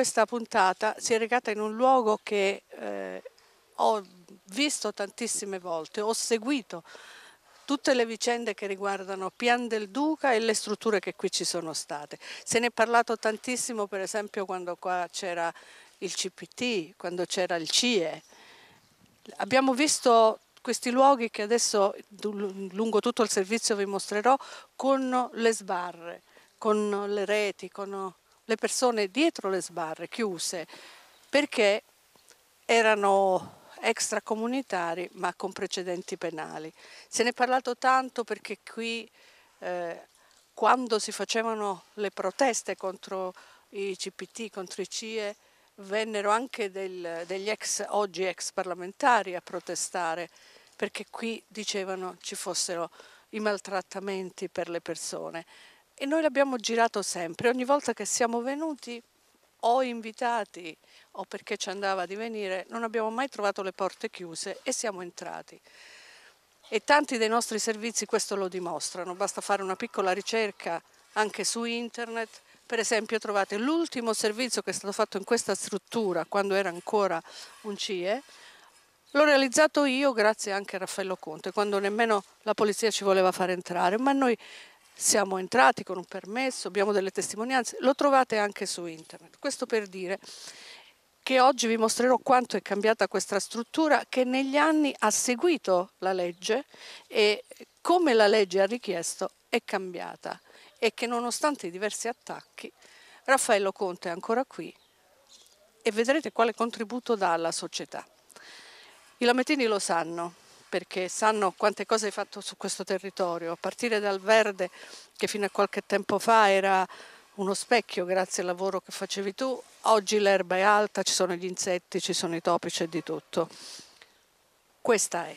questa puntata si è recata in un luogo che eh, ho visto tantissime volte, ho seguito tutte le vicende che riguardano Pian del Duca e le strutture che qui ci sono state. Se ne è parlato tantissimo per esempio quando qua c'era il CPT, quando c'era il CIE. Abbiamo visto questi luoghi che adesso lungo tutto il servizio vi mostrerò con le sbarre, con le reti, con le persone dietro le sbarre, chiuse, perché erano extracomunitari ma con precedenti penali. Se ne è parlato tanto perché qui eh, quando si facevano le proteste contro i CPT, contro i CIE, vennero anche del, degli ex, oggi ex parlamentari a protestare perché qui dicevano ci fossero i maltrattamenti per le persone e noi l'abbiamo girato sempre. Ogni volta che siamo venuti o invitati o perché ci andava di venire, non abbiamo mai trovato le porte chiuse e siamo entrati. E tanti dei nostri servizi questo lo dimostrano, basta fare una piccola ricerca anche su internet. Per esempio trovate l'ultimo servizio che è stato fatto in questa struttura quando era ancora un CIE, L'ho realizzato io grazie anche a Raffaello Conte, quando nemmeno la polizia ci voleva far entrare, ma noi siamo entrati con un permesso, abbiamo delle testimonianze, lo trovate anche su internet. Questo per dire che oggi vi mostrerò quanto è cambiata questa struttura che negli anni ha seguito la legge e come la legge ha richiesto è cambiata e che nonostante i diversi attacchi Raffaello Conte è ancora qui e vedrete quale contributo dà alla società. I lametini lo sanno, perché sanno quante cose hai fatto su questo territorio, a partire dal verde che fino a qualche tempo fa era uno specchio grazie al lavoro che facevi tu, oggi l'erba è alta, ci sono gli insetti, ci sono i topi, c'è di tutto. Questa è.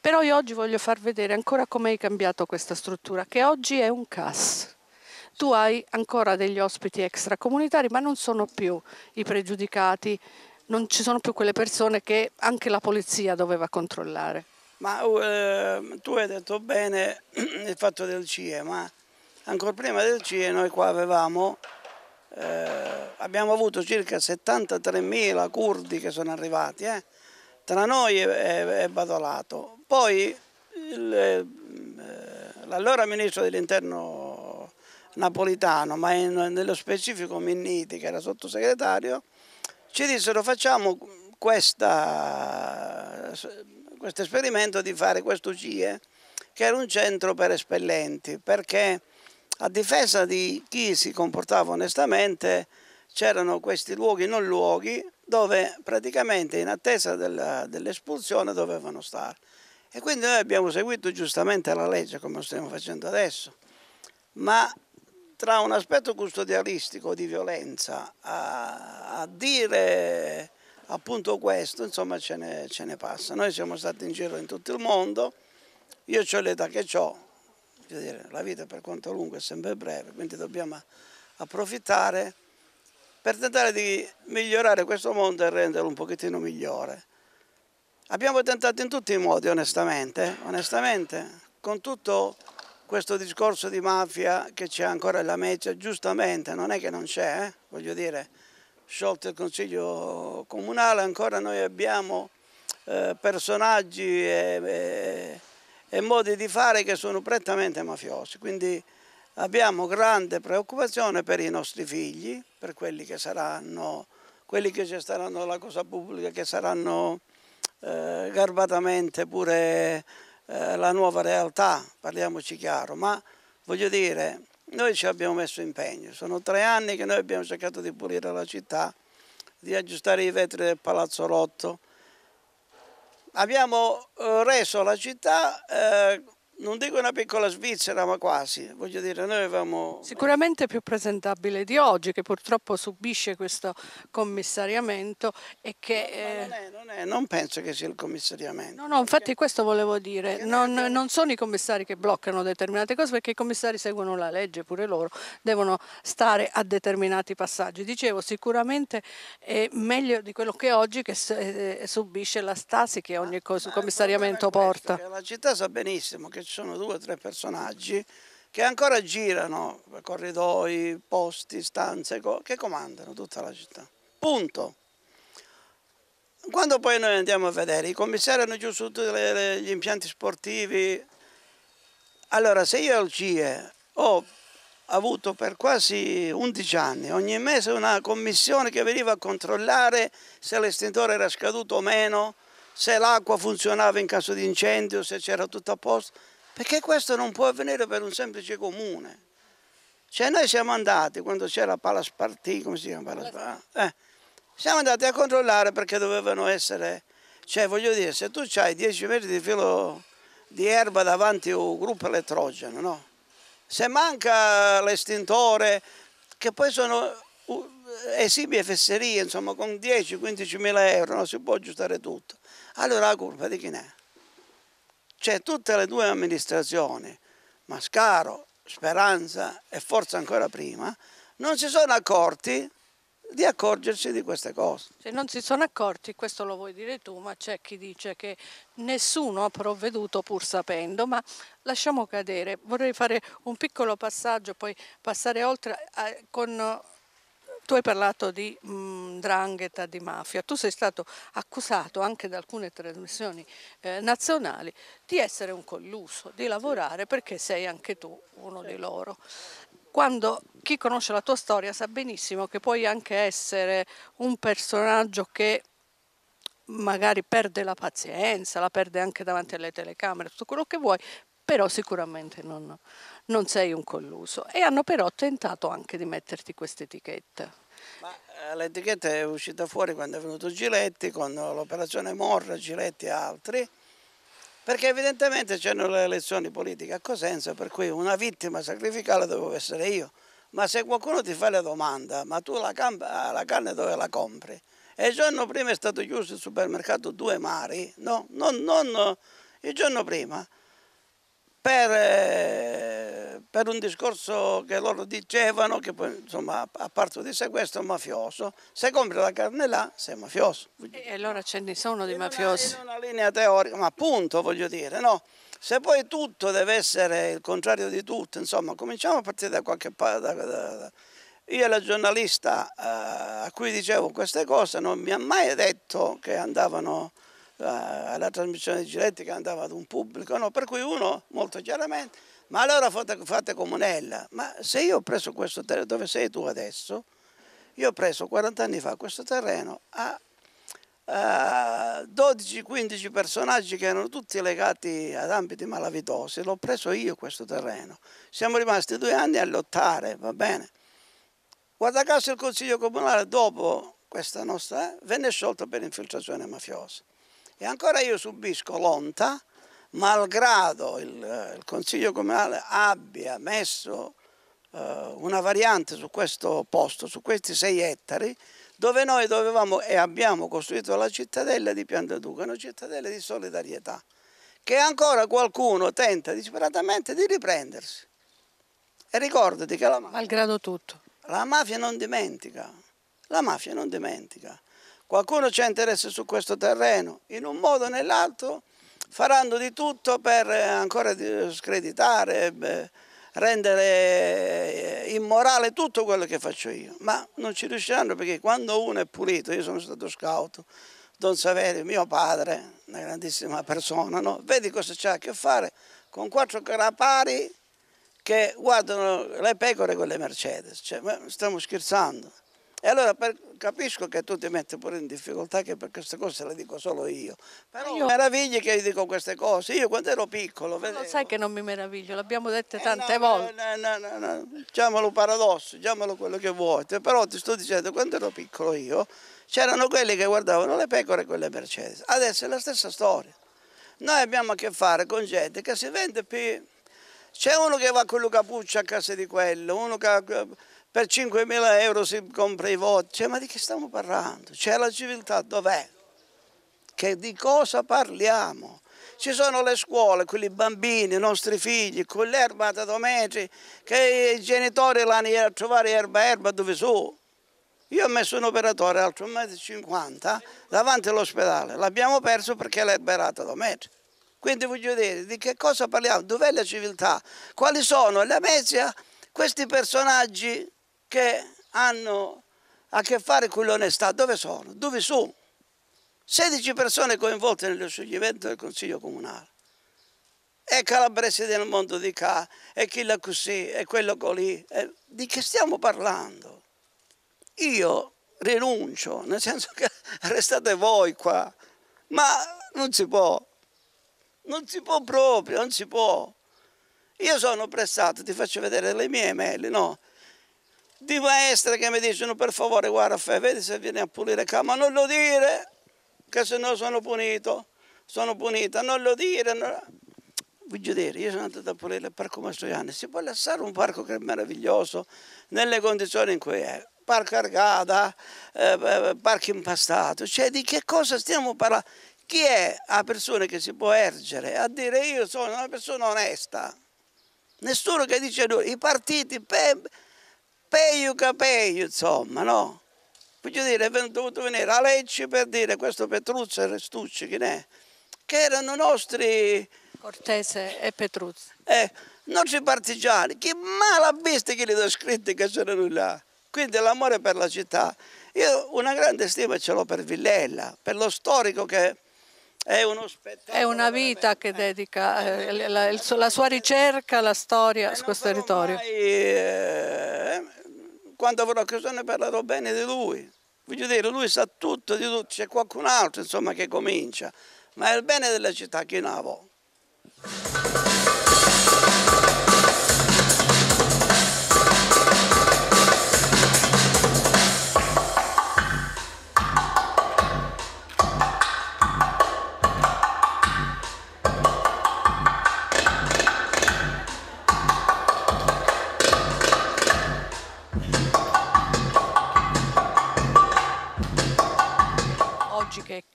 Però io oggi voglio far vedere ancora come hai cambiato questa struttura, che oggi è un CAS. Tu hai ancora degli ospiti extracomunitari, ma non sono più i pregiudicati, non ci sono più quelle persone che anche la polizia doveva controllare. Ma eh, tu hai detto bene il fatto del CIE, ma ancora prima del CIE noi qua avevamo, eh, abbiamo avuto circa 73.000 curdi che sono arrivati, eh, tra noi e, Badolato. Poi eh, mm, eh, l'allora ministro dell'interno napolitano, ma in, nello specifico Minniti che era sottosegretario, ci dissero facciamo questa questo esperimento di fare questo CIE, che era un centro per espellenti, perché a difesa di chi si comportava onestamente c'erano questi luoghi non luoghi dove praticamente in attesa dell'espulsione dovevano stare. E quindi noi abbiamo seguito giustamente la legge come stiamo facendo adesso, ma tra un aspetto custodialistico di violenza a, a dire appunto questo, insomma ce ne, ce ne passa. Noi siamo stati in giro in tutto il mondo, io ho l'età che ho, la vita per quanto lunga è sempre breve, quindi dobbiamo approfittare per tentare di migliorare questo mondo e renderlo un pochettino migliore. Abbiamo tentato in tutti i modi, onestamente, onestamente con tutto questo discorso di mafia che c'è ancora la mezza, giustamente, non è che non c'è, eh? voglio dire, sciolto il Consiglio Comunale, ancora noi abbiamo eh, personaggi e, e, e, modi di fare che sono prettamente mafiosi, quindi abbiamo grande preoccupazione per i nostri figli, per quelli che saranno, quelli che ci staranno alla cosa pubblica, che saranno eh, garbatamente pure eh, la nuova realtà, parliamoci chiaro, ma voglio dire noi ci abbiamo messo impegno, sono tre anni che noi abbiamo cercato di pulire la città, di aggiustare i vetri del Palazzo Rotto. Abbiamo eh, reso la città eh, non dico una piccola Svizzera, ma quasi. Voglio dire, noi avevamo... Sicuramente più presentabile di oggi, che purtroppo subisce questo commissariamento e che... No, non, eh, è, non, è, non, penso che sia il commissariamento. No, no, infatti perché... questo volevo dire. Non, non, sono i commissari che bloccano determinate cose, perché i commissari seguono la legge, pure loro devono stare a determinati passaggi. Dicevo, sicuramente è meglio di quello che oggi che eh, subisce la stasi che ogni commissariamento porta. La città sa benissimo che ci sono due o tre personaggi che ancora girano corridoi, posti, stanze, che comandano tutta la città. Punto. Quando poi noi andiamo a vedere, i commissari hanno giù su tutti gli impianti sportivi. Allora, se io al CIE ho avuto per quasi 11 anni ogni mese una commissione che veniva a controllare se l'estintore era scaduto o meno, se l'acqua funzionava in caso di incendio, se c'era tutto a posto, perché questo non può avvenire per un semplice comune. Cioè noi siamo andati, quando c'era Palaspartì, come si chiama Palaspartì? Eh, siamo andati a controllare perché dovevano essere... Cioè voglio dire, se tu hai 10 metri di filo di erba davanti a un gruppo elettrogeno, no? Se manca l'estintore, che poi sono eh, esibie e fesserie, insomma, con 10-15 mila euro non si può aggiustare tutto. Allora la colpa di chi ne è? Cioè tutte le due amministrazioni, Mascaro, Speranza e forse ancora prima, non si sono accorti di accorgersi di queste cose. Se non si sono accorti, questo lo vuoi dire tu, ma c'è chi dice che nessuno ha provveduto pur sapendo, ma lasciamo cadere. Vorrei fare un piccolo passaggio, poi passare oltre a, eh, con tu hai parlato di mhmm, drangheta, di mafia, tu sei stato accusato anche da alcune trasmissioni eh, nazionali di essere un colluso, di lavorare perché sei anche tu uno di loro. Quando chi conosce la tua storia sa benissimo che puoi anche essere un personaggio che magari perde la pazienza, la perde anche davanti alle telecamere, tutto quello che vuoi, però sicuramente non, non sei un colluso. E hanno però tentato anche di metterti questa etichetta. Ma eh, l'etichetta è uscita fuori quando è venuto Giletti, con l'operazione Morra, Giletti e altri, perché evidentemente c'erano le elezioni politiche a Cosenza, per cui una vittima sacrificale dovevo essere io. Ma se qualcuno ti fa la domanda, ma tu la, la carne dove la compri? E il giorno prima è stato chiuso il supermercato Due Mari, no, non, non il giorno prima per, eh, per, un discorso che loro dicevano, che poi insomma a parte di sequestro, è mafioso, se compri la carne là sei mafioso. E allora ce ne sono di mafiosi. Una, in una linea teorica, ma appunto voglio dire, no? Se poi tutto deve essere il contrario di tutto, insomma cominciamo a partire da qualche parte. Io e la giornalista eh, a cui dicevo queste cose non mi ha mai detto che andavano eh, la trasmissione di che andava ad un pubblico, no? per cui uno molto chiaramente, ma allora fate, fate comunella, ma se io ho preso questo terreno, dove sei tu adesso? Io ho preso 40 anni fa questo terreno a, a 12-15 personaggi che erano tutti legati ad ambiti malavitosi, l'ho preso io questo terreno. Siamo rimasti due anni a lottare, va bene. Guarda caso il Consiglio Comunale dopo questa nostra, eh, venne sciolto per infiltrazione mafiosa. E ancora io subisco l'onta, malgrado il, eh, il Consiglio Comunale abbia messo eh, una variante su questo posto, su questi sei ettari, dove noi dovevamo e abbiamo costruito la cittadella di Pian una cittadella di solidarietà, che ancora qualcuno tenta disperatamente di riprendersi. E ricordati che la mafia... Malgrado tutto. La mafia non dimentica, la mafia non dimentica qualcuno c'è interesse su questo terreno, in un modo o nell'altro faranno di tutto per eh, ancora eh, screditare, rendere eh, immorale tutto quello che faccio io, ma non ci riusciranno perché quando uno è pulito, io sono stato scout, Don Saverio, mio padre, una grandissima persona, no? vedi cosa c'ha a che fare con quattro carapari che guardano le pecore con le Mercedes, cioè, stiamo scherzando. E allora per, capisco che tu ti metti pure in difficoltà, che per queste cose le dico solo io. Però io... meravigli che io dico queste cose. Io quando ero piccolo... Vedevo... Lo sai che non mi meraviglio, l'abbiamo detto eh, tante no, volte. No, no, no, no, chiamalo paradosso, chiamalo quello che vuoi. Però ti sto dicendo, quando ero piccolo io, c'erano quelli che guardavano le pecore e quelle Mercedes. Adesso è la stessa storia. Noi abbiamo a che fare con gente che si vende più... C'è uno che va con Luca Puccia a casa di quello, uno che per 5.000 euro si compra i voti. Cioè, ma di che stiamo parlando? C'è la civiltà, dov'è? Che di cosa parliamo? Ci sono le scuole, quelli bambini, i nostri figli, quell'erba da metri, che i genitori l'hanno a trovare erba erba dove sono. Io ho messo un operatore altro 1,50 m davanti all'ospedale, l'abbiamo perso perché l'erba era da metri. Quindi voglio dire, di che cosa parliamo? Dov'è la civiltà? Quali sono? La mezza, questi personaggi che hanno a che fare con l'onestà, dove sono? Dove sono? 16 persone coinvolte nello scioglimento del Consiglio Comunale. E calabresi del mondo di qua, e chi là così, e quello lì. di che stiamo parlando? Io rinuncio, nel senso che restate voi qua, ma non si può, non si può proprio, non si può. Io sono prestato, ti faccio vedere le mie mail, no? di maestre che mi dicono per favore guarda fai, vedi se vieni a pulire qua, ma non lo dire che se no sono punito, sono punita, non lo dire. Non... Voglio dire, io sono andato a pulire il parco Mastroianni, si può lasciare un parco che è meraviglioso nelle condizioni in cui è, parco argata, eh, eh parco impastato, cioè di che cosa stiamo parlando? Chi è la persona che si può ergere a dire io sono una persona onesta? Nessuno che dice lui, i partiti... Per peio che insomma, no? Voglio dire, è venuto venire a Lecce per dire questo Petruzzo e Restucci, che, ne è, che erano nostri... Cortese e Petruzzo. Eh, nostri partigiani, che male ha visto che li ho scritti che c'erano là. Quindi l'amore per la città. Io una grande stima ce l'ho per Villella, per lo storico che è uno spettacolo. È una vita veramente. che dedica eh, la, la, la, sua ricerca alla storia eh, su questo territorio. Mai, eh, quando avrò occasione parlerò bene di lui. Voglio dire, lui sa tutto di tutto, c'è qualcun altro insomma che comincia, ma è il bene della città che ne ha.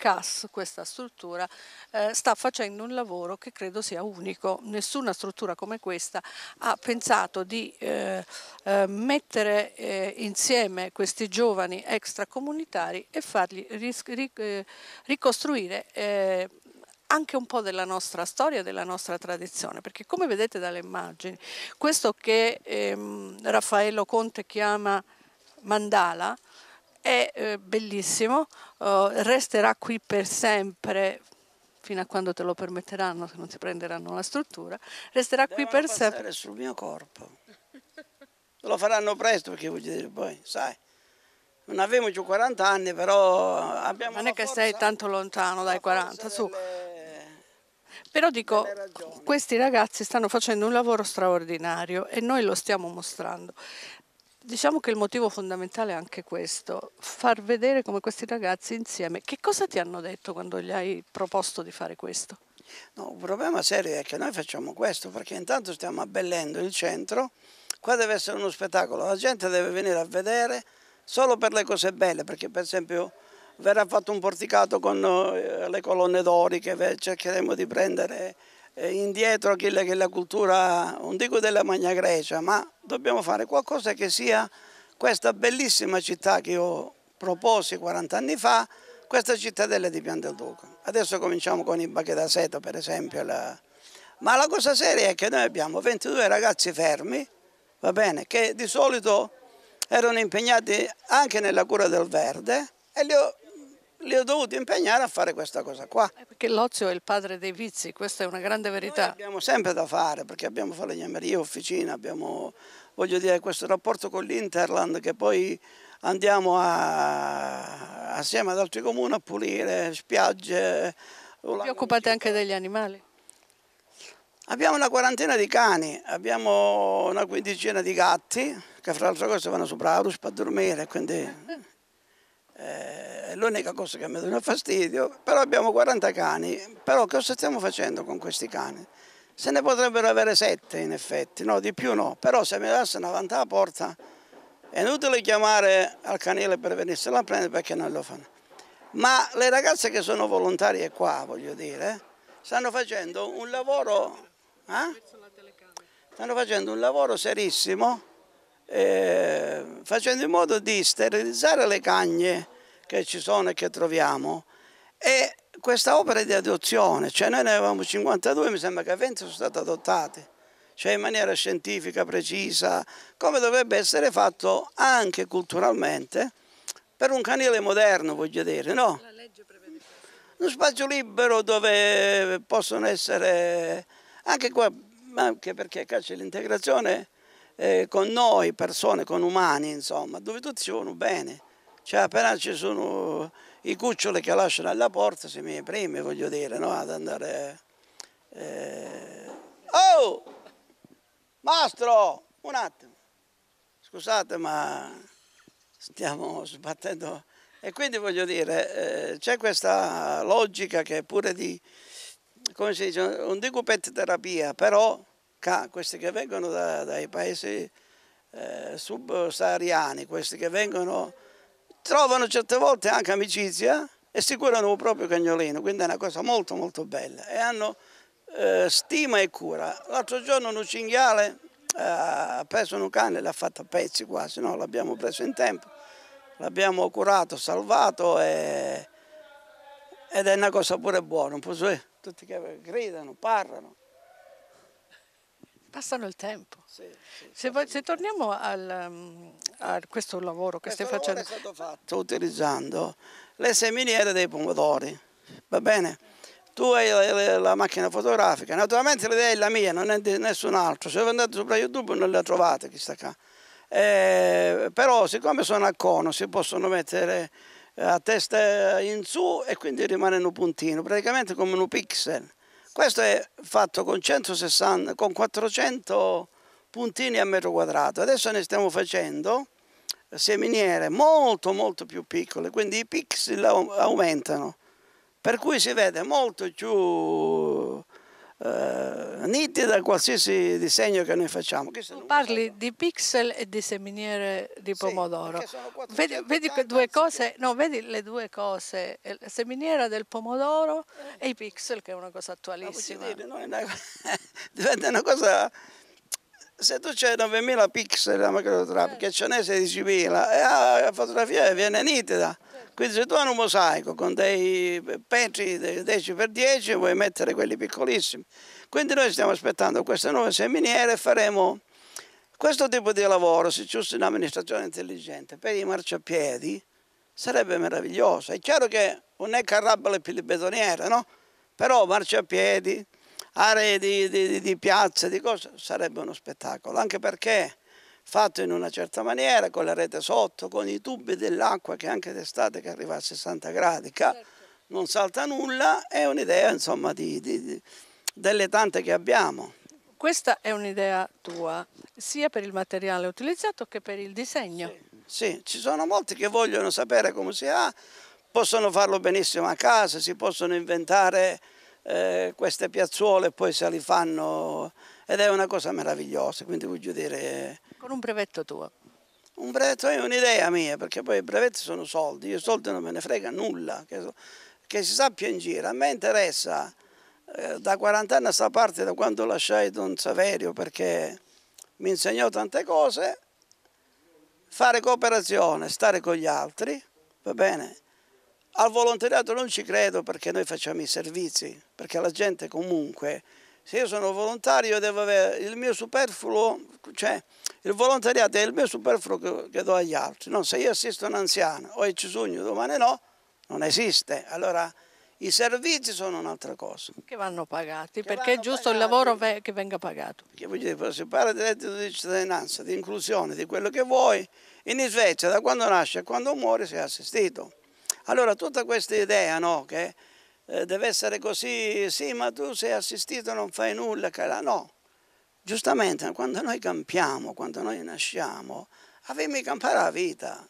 CAS, questa struttura, eh, sta facendo un lavoro che credo sia unico. Nessuna struttura come questa ha pensato di eh, eh mettere eh, insieme questi giovani extracomunitari e farli eh, ricostruire anche un po' della nostra storia, della nostra tradizione, perché come vedete dalle immagini, questo che ehm, Raffaello Conte chiama mandala è eh, bellissimo, eh, resterà qui per sempre fino a quando te lo permetteranno, se non si prenderanno la struttura, resterà Devono qui per sempre. sul mio corpo. Lo faranno presto perché voglio dire poi, sai. Non avevo più 40 anni, però abbiamo Non è che forza, sei tanto lontano dai 40, su. Però dico, questi ragazzi stanno facendo un lavoro straordinario e noi lo stiamo mostrando. Diciamo che il motivo fondamentale è anche questo, far vedere come questi ragazzi insieme, che cosa ti hanno detto quando gli hai proposto di fare questo? No, un problema serio è che noi facciamo questo perché intanto stiamo abbellendo il centro, qua deve essere uno spettacolo, la gente deve venire a vedere solo per le cose belle, perché per esempio verrà fatto un porticato con eh, le colonne d'ori cercheremo di prendere eh, indietro quella che è la cultura, non dico della Magna Grecia, ma dobbiamo fare qualcosa che sia questa bellissima città che io proposi 40 anni fa, questa cittadella di Pian del Duca. Adesso cominciamo con i bacche da seta per esempio, la... ma la cosa seria è che noi abbiamo 22 ragazzi fermi, va bene, che di solito erano impegnati anche nella cura del verde e li ho li ho dovuti impegnare a fare questa cosa qua. Eh, perché l'ozio è il padre dei vizi, questa è una grande verità. Noi abbiamo sempre da fare, perché abbiamo falegnameria, officina, abbiamo, voglio dire, questo rapporto con l'Interland che poi andiamo a, assieme ad altri comuni a pulire spiagge. Vi occupate anche degli animali? Abbiamo una quarantina di cani, abbiamo una quindicina di gatti che fra l'altro vanno sopra la per dormire, quindi eh, è l'unica cosa che mi dà fastidio, però abbiamo 40 cani, però cosa stiamo facendo con questi cani? Se ne potrebbero avere 7 in effetti, no di più no, però se mi dassero davanti alla porta è inutile chiamare al canile per venirsela a prendere perché non lo fanno. Ma le ragazze che sono volontarie qua, voglio dire, stanno facendo un lavoro... Eh? Stanno facendo un lavoro serissimo eh, facendo in modo di sterilizzare le cagne che ci sono e che troviamo e questa opera di adozione, cioè noi ne avevamo 52, mi sembra che 20 sono state adottate, cioè in maniera scientifica, precisa, come dovrebbe essere fatto anche culturalmente per un canile moderno, voglio dire, no? Uno spazio libero dove possono essere, anche qua, anche perché c'è l'integrazione, eh, con noi, persone, con umani, insomma, dove tutti si vanno bene. Cioè appena ci sono i cuccioli che lasciano alla porta, si mi primi, voglio dire, no? ad andare... Eh... Oh! Mastro! Un attimo! Scusate ma stiamo sbattendo... E quindi voglio dire, eh, c'è questa logica che è pure di, come si dice, non dico pet terapia, però questi che vengono da, dai paesi eh, subsahariani, questi che vengono, trovano certe volte anche amicizia e si curano il proprio cagnolino, quindi è una cosa molto molto bella e hanno eh, stima e cura. L'altro giorno un cinghiale eh, ha preso un cane, l'ha fatto a pezzi quasi, no? l'abbiamo preso in tempo, l'abbiamo curato, salvato e, ed è una cosa pure buona, un po' tutti che gridano, parlano. Passano il tempo. Sì, sì, se, va, se, torniamo al, ehm, a questo lavoro che questo stai facendo. Questo lavoro è stato fatto utilizzando le seminiere dei pomodori, va bene? Tu hai la, la macchina fotografica, naturalmente l'idea è la mia, non è di nessun altro. Se andate sopra YouTube non la trovate, chissà qua. Eh, però siccome sono a cono si possono mettere eh, a testa in su e quindi rimane un puntino, praticamente come un pixel. Questo è fatto con, 160, con 400 puntini a metro quadrato. Adesso ne stiamo facendo seminiere molto molto più piccole, quindi i pixel aumentano, per cui si vede molto più eh, nitida qualsiasi disegno che noi facciamo. Tu parli di pixel e di seminiere di pomodoro. Sì, vedi, vedi, due cose, no, vedi le due cose, eh, la seminiera del pomodoro eh. e i pixel che è una cosa attualissima. Dire, no, una... diventa una cosa... Se tu c'hai 9.000 pixel la macrotrap, eh. che ce n'è 16.000, la fotografia viene nitida. Quindi se tu hai un mosaico con dei petri 10x10 vuoi mettere quelli piccolissimi. Quindi noi stiamo aspettando queste nuove seminiere e faremo questo tipo di lavoro, se ci fosse un'amministrazione intelligente, per i marciapiedi sarebbe meraviglioso. È chiaro che non è carrabile più betoniera, no? Però marciapiedi, aree di, di, di piazze, di cose, sarebbe uno spettacolo, anche perché fatto in una certa maniera, con la rete sotto, con i tubi dell'acqua che anche d'estate che arriva a 60 gradi, certo. non salta nulla, è un'idea insomma di, di, delle tante che abbiamo. Questa è un'idea tua, sia per il materiale utilizzato che per il disegno. Sì, sì, ci sono molti che vogliono sapere come si ha, possono farlo benissimo a casa, si possono inventare eh, queste piazzuole e poi se li fanno ed è una cosa meravigliosa, quindi voglio dire... Eh, con un brevetto tuo? Un brevetto è un'idea mia, perché poi i brevetti sono soldi, io soldi non me ne frega nulla, che, che si sappia in giro, a me interessa eh, da 40 anni a sta parte, da quando lasciai Don Saverio, perché mi insegnò tante cose, fare cooperazione, stare con gli altri, va bene? Al volontariato non ci credo perché noi facciamo i servizi, perché la gente comunque se io sono volontario devo avere il mio superfluo, cioè il volontariato è il mio superfluo che, che do agli altri, no? se io assisto un anziano, o il cisugno, domani no, non esiste, allora i servizi sono un'altra cosa. Che vanno pagati, che perché vanno è giusto pagati. il lavoro che venga pagato. Che voglio dire, si parla di reddito di cittadinanza, di inclusione, di quello che vuoi, in Svezia da quando nasce a quando muore sei assistito. Allora tutta questa idea no, che eh, deve essere così, sì ma tu sei assistito non fai nulla, cara. no. Giustamente, quando noi campiamo, quando noi nasciamo, avevamo campare la vita.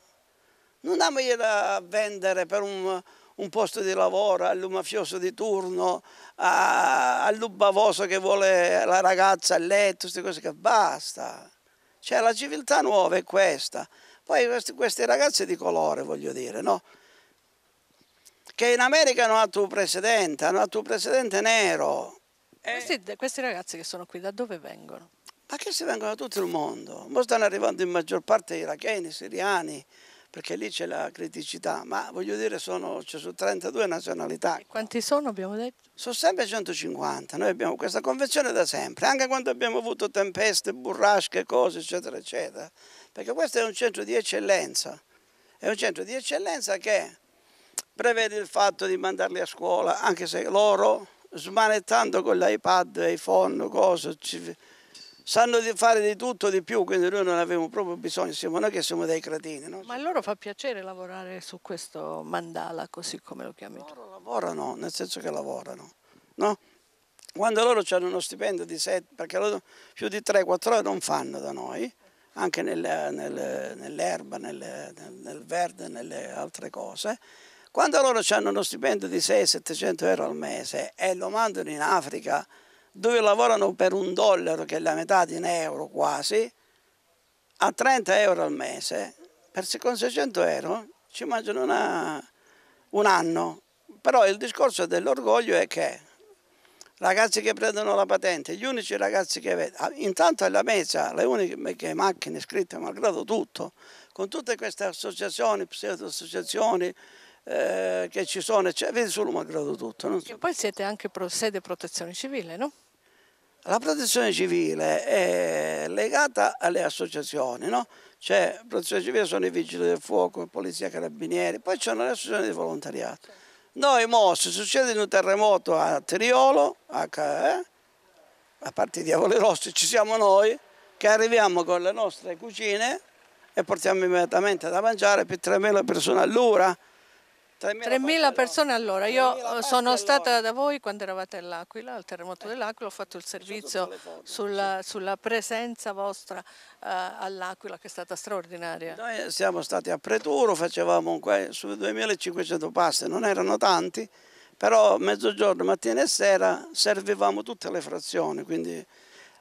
Non andiamogliela a vendere per un, un posto di lavoro al mafioso di turno, all'ubbavoso che vuole la ragazza a letto, queste cose che basta. Cioè la civiltà nuova è questa. Poi questi, questi ragazzi di colore, voglio dire, no? che in America hanno ha tuo presidente, hanno tuo presidente nero. E... Eh. Questi, questi ragazzi che sono qui da dove vengono? Ma che si vengono da tutto il mondo? Ora stanno arrivando in maggior parte iracheni, siriani, perché lì c'è la criticità, ma voglio dire sono, c'è su 32 nazionalità. E quanti sono abbiamo detto? Sono sempre 150, noi abbiamo questa convenzione da sempre, anche quando abbiamo avuto tempeste, burrasche, cose eccetera eccetera, perché questo è un centro di eccellenza, è un centro di eccellenza che prevede il fatto di mandarli a scuola, anche se loro, smanettando con l'iPad, iPhone, cose, ci, sanno di fare di tutto di più, quindi noi non avevamo proprio bisogno, siamo noi che siamo dei cretini. No? Ma a loro fa piacere lavorare su questo mandala, così come lo chiami tu? Loro lavorano, nel senso che lavorano, no? Quando loro hanno uno stipendio di 7, perché loro più di 3-4 ore non fanno da noi, anche nel, nel, nell'erba, nel, nel, verde, nelle altre cose, quando loro hanno uno stipendio di 600-700 euro al mese e lo mandano in Africa, dove lavorano per un dollaro, che è la metà di un euro quasi, a 30 euro al mese, per, con 600 euro ci mangiano una, un anno. Però il discorso dell'orgoglio è che ragazzi che prendono la patente, gli unici ragazzi che vedono, ah, intanto alla la mezza, le uniche macchine scritte malgrado tutto, con tutte queste associazioni, pseudo associazioni, eh, che ci sono, cioè, vedi solo malgrado tutto. No? E poi siete anche pro, sede protezione civile, no? La protezione civile è legata alle associazioni, no? Cioè, protezione civile sono i vigili del fuoco, polizia, carabinieri, poi c'è le associazioni di volontariato. Noi mo, se succede un terremoto a Triolo, a, eh, a parte i diavoli rossi, ci siamo noi che arriviamo con le nostre cucine e portiamo immediatamente da mangiare per 3.000 persone all'ora. 3.000 persone allora, io eh, sono stata da voi quando eravate all'Aquila, al terremoto eh. dell'Aquila, ho fatto il servizio sulla, sulla presenza vostra uh, all'Aquila che è stata straordinaria. Noi siamo stati a Preturo, facevamo su 2.500 passe, non erano tanti, però mezzogiorno, mattina e sera servivamo tutte le frazioni, quindi...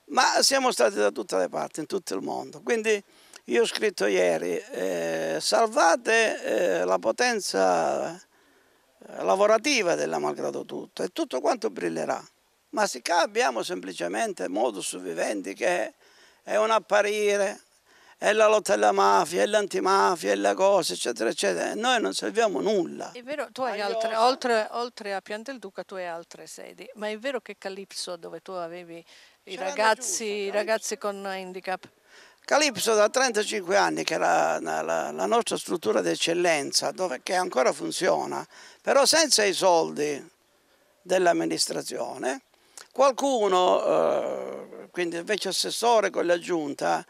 ma siamo stati da tutte le parti, in tutto il mondo. Quindi io ho scritto ieri, eh, salvate eh, la potenza eh, lavorativa della malgrado tutto e tutto quanto brillerà. Ma siccome abbiamo semplicemente modus vivendi che è un apparire, è la lotta alla mafia, è l'antimafia, è la cosa, eccetera, eccetera. Noi non serviamo nulla. È vero, tu hai altre, oltre, oltre, a Pian del Duca, tu hai altre sedi, ma è vero che Calypso, dove tu avevi i ragazzi, i ragazzi con handicap, Calypso da 35 anni, che è la, la, la nostra struttura d'eccellenza, che ancora funziona, però senza i soldi dell'amministrazione, qualcuno, eh, quindi il vecchio assessore con la giunta,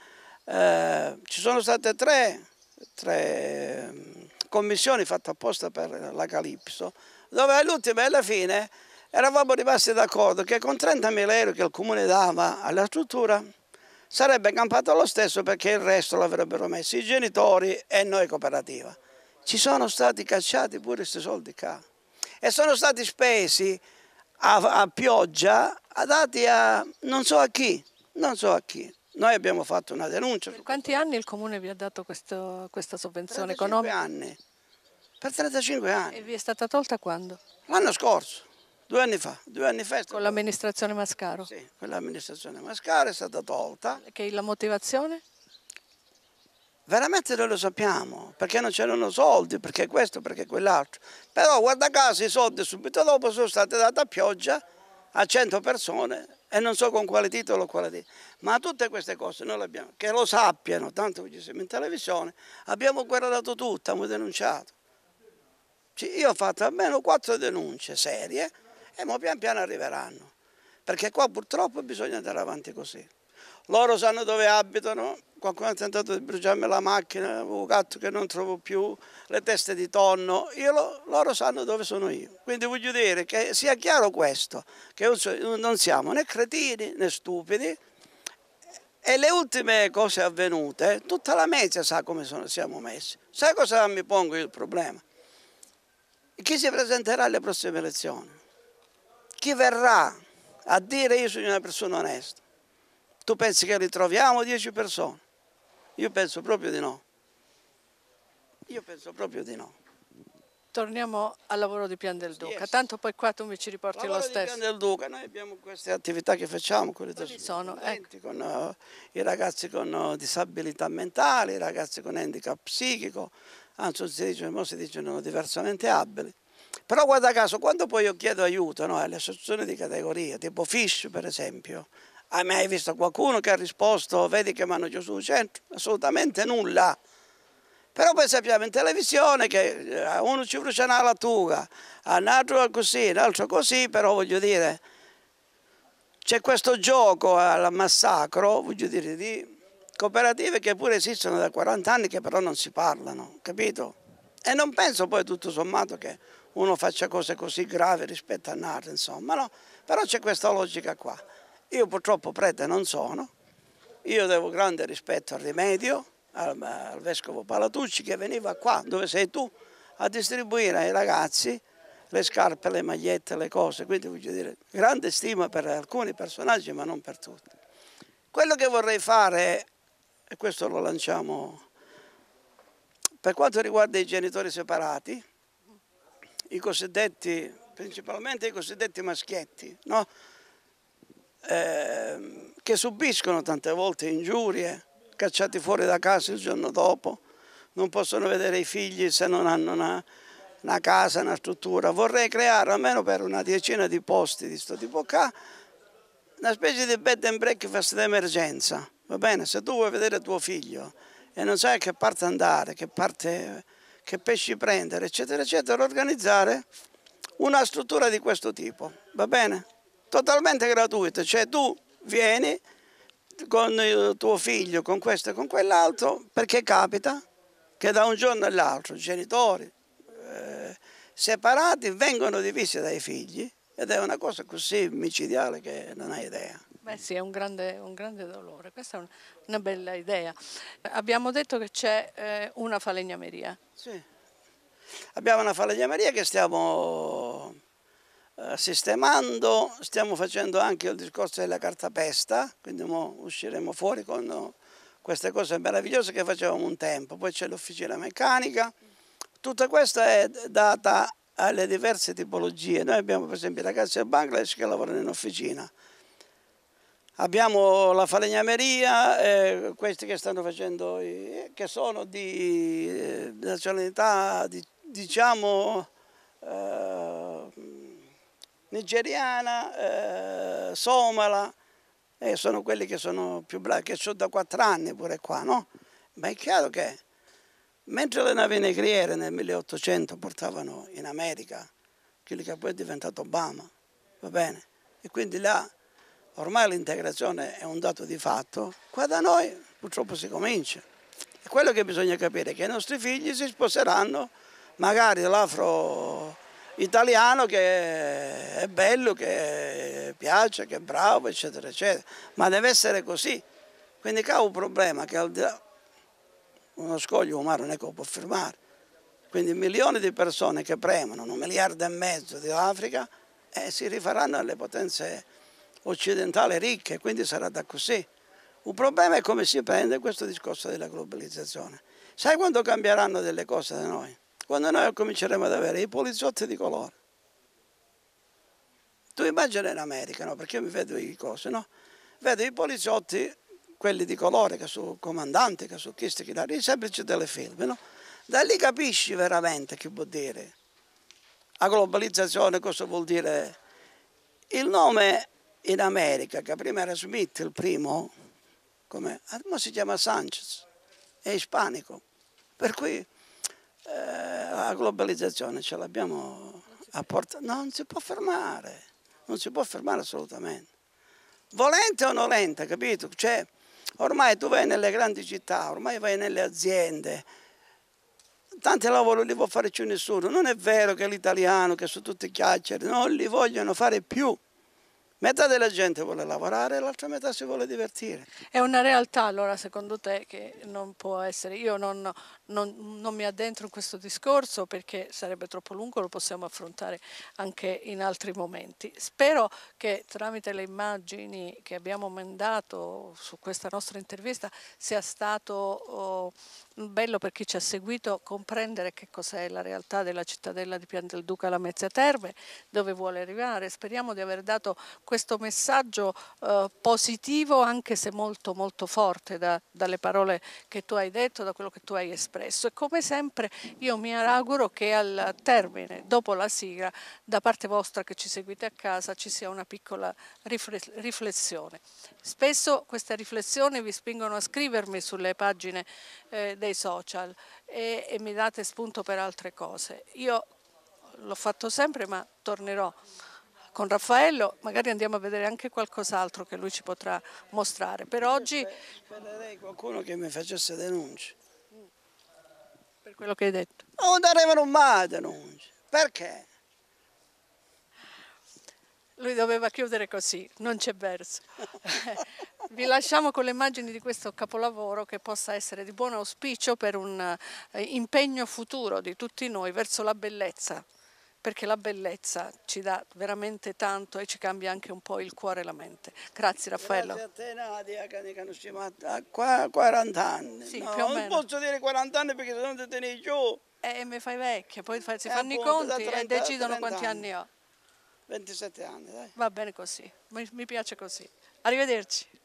eh, ci sono state tre, tre mm, commissioni fatte apposta per la Calypso, dove all'ultima e alla fine eravamo rimasti d'accordo che con 30.000 euro che il comune dava alla struttura sarebbe campato lo stesso perché il resto l'avrebbero messo i genitori e noi cooperativa. Ci sono stati cacciati pure questi soldi qua e sono stati spesi a, a pioggia, dati a non so a chi, non so a chi. Noi abbiamo fatto una denuncia. Per quanti anni il comune vi ha dato questo, questa sovvenzione economica? Per 35 anni. Per 35 anni. E vi è stata tolta quando? L'anno scorso. Due anni fa, due anni fa. Con l'amministrazione Mascaro? Sì, con l'amministrazione Mascaro è stata tolta. Che la motivazione? Veramente non lo sappiamo, perché non c'erano soldi, perché questo, perché quell'altro. Però guarda caso i soldi subito dopo sono stati dati a pioggia a 100 persone e non so con quale titolo o quale titolo. Ma tutte queste cose noi le abbiamo, che lo sappiano, tanto che ci siamo in televisione, abbiamo guardato tutto, abbiamo denunciato. io ho fatto almeno quattro denunce serie e ma pian piano arriveranno, perché qua purtroppo bisogna andare avanti così. Loro sanno dove abitano, qualcuno ha tentato di bruciarmi la macchina, un gatto che non trovo più, le teste di tonno, lo, loro sanno dove sono io. Quindi voglio dire che sia chiaro questo, che non siamo né cretini né stupidi e le ultime cose avvenute, tutta la mezza sa come sono, siamo messi. Sai cosa mi pongo io il problema? Chi si presenterà alle prossime elezioni? chi verrà a dire io sono una persona onesta? Tu pensi che ritroviamo dieci persone? Io penso proprio di no. Io penso proprio di no. Torniamo al lavoro di Pian del Duca, yes. tanto poi qua tu mi ci riporti lavoro lo stesso. Pian del Duca, noi abbiamo queste attività che facciamo, quelle Quali sono? Ecco. con uh, i ragazzi con uh, disabilità mentale, i ragazzi con handicap psichico, anzi si dice, si dicono diversamente abili. Però guarda caso, quando poi io chiedo aiuto no, alle associazioni di categoria, tipo Fish per esempio, hai mai visto qualcuno che ha risposto vedi che mi hanno chiuso un centro? Assolutamente nulla. Però poi sappiamo in televisione che eh, uno ci brucia una lattuga, un altro così, un altro così, però voglio dire, c'è questo gioco al massacro, voglio dire, di cooperative che pure esistono da 40 anni che però non si parlano, capito? E non penso poi tutto sommato che uno faccia cose così gravi rispetto a Nara, insomma, no? Però c'è questa logica qua. Io purtroppo prete non sono, io devo grande rispetto al rimedio, al, al vescovo Palatucci che veniva qua, dove sei tu, a distribuire ai ragazzi le scarpe, le magliette, le cose, quindi voglio dire, grande stima per alcuni personaggi ma non per tutti. Quello che vorrei fare, e questo lo lanciamo, per quanto riguarda i genitori separati, i cosiddetti, principalmente i cosiddetti maschietti, no? eh, che subiscono tante volte ingiurie, cacciati fuori da casa il giorno dopo, non possono vedere i figli se non hanno una, una casa, una struttura. Vorrei creare almeno per una decina di posti di questo tipo qua una specie di bed and breakfast d'emergenza, va bene? Se tu vuoi vedere tuo figlio e non sai a che parte andare, che parte che pesci prendere, eccetera, eccetera, organizzare una struttura di questo tipo, va bene? Totalmente gratuita, cioè tu vieni con il tuo figlio, con questo e con quell'altro, perché capita che da un giorno all'altro genitori eh, separati vengono divisi dai figli ed è una cosa così micidiale che non hai idea. Beh sì, è un grande, un grande dolore, questa è un, una bella idea. Abbiamo detto che c'è eh, una falegnameria. Sì, abbiamo una falegnameria che stiamo eh, sistemando, stiamo facendo anche il discorso della cartapesta, quindi usciremo fuori con queste cose meravigliose che facevamo un tempo, poi c'è l'officina meccanica, tutta questa è data alle diverse tipologie. Noi abbiamo per esempio i ragazzi del Bangladesh che lavorano in officina, Abbiamo la falegnameria, eh, questi che stanno facendo, eh, che sono di eh, nazionalità, di, diciamo, eh, nigeriana, eh, somala, e sono quelli che sono più bravi, che sono da quattro anni pure qua, no? Ma è chiaro che mentre le navi negriere nel 1800 portavano in America, quello che poi è diventato Obama, va bene? E quindi là ormai l'integrazione è un dato di fatto, qua da noi purtroppo si comincia. E quello che bisogna capire è che i nostri figli si sposeranno magari l'afro italiano che è bello, che piace, che è bravo, eccetera, eccetera. Ma deve essere così. Quindi c'è un problema che al di là uno scoglio umano non è ne può fermare. Quindi milioni di persone che premono un miliardo e mezzo di Africa eh, si rifaranno alle potenze occidentale ricche, quindi sarà da così. Un problema è come si prende questo discorso della globalizzazione. Sai quando cambieranno delle cose da noi? Quando noi cominceremo ad avere i poliziotti di colore. Tu immagini l'America, no? Perché io mi vedo i cose, no? Vedo i poliziotti, quelli di colore, che sono comandanti, che sono chiesti, che da lì, semplici telefilm, no? Da lì capisci veramente che vuol dire la globalizzazione, cosa vuol dire. Il nome in America, che prima era Smith il primo, come, adesso ah, si chiama Sanchez, è ispanico. Per cui eh, la globalizzazione ce l'abbiamo a porta, non si può fermare, non si può fermare assolutamente. Volente o nolente, capito? Cioè, ormai tu vai nelle grandi città, ormai vai nelle aziende, tanti lavori non li può fare più nessuno, non è vero che l'italiano, che sono tutti chiacchiere, non li vogliono fare più Metà della gente vuole lavorare, l'altra metà si vuole divertire. È una realtà allora secondo te che non può essere, io non, non, non mi addentro in questo discorso perché sarebbe troppo lungo, lo possiamo affrontare anche in altri momenti. Spero che tramite le immagini che abbiamo mandato su questa nostra intervista sia stato oh, bello per chi ci ha seguito comprendere che cos'è la realtà della cittadella di Pian del Duca Lamezia Terme, dove vuole arrivare. Speriamo di aver dato questo messaggio eh, positivo anche se molto molto forte da, dalle parole che tu hai detto, da quello che tu hai espresso e come sempre io mi auguro che al termine, dopo la sigla, da parte vostra che ci seguite a casa ci sia una piccola riflessione. Spesso queste riflessioni vi spingono a scrivermi sulle pagine eh, dei social e, e mi date spunto per altre cose. Io l'ho fatto sempre ma tornerò con Raffaello, magari andiamo a vedere anche qualcos'altro che lui ci potrà mostrare. Per oggi... Spererei qualcuno che mi facesse denunce. Per quello che hai detto. Non daremo mai denunce. Perché? Lui doveva chiudere così, non c'è verso. Vi lasciamo con le immagini di questo capolavoro che possa essere di buon auspicio per un eh, impegno futuro di tutti noi verso la bellezza, perché la bellezza ci dà veramente tanto e ci cambia anche un po' il cuore e la mente. Grazie Raffaello. Grazie a te Nadia che ne conosciamo a ah, 40 anni. Sì, no, non posso dire 40 anni perché sono te ne giù. Eh, e mi fai vecchia, poi si eh, fanno eh, i conti 30, e decidono quanti anni. anni ho. 27 anni, dai. Va bene così, mi, mi piace così. Arrivederci.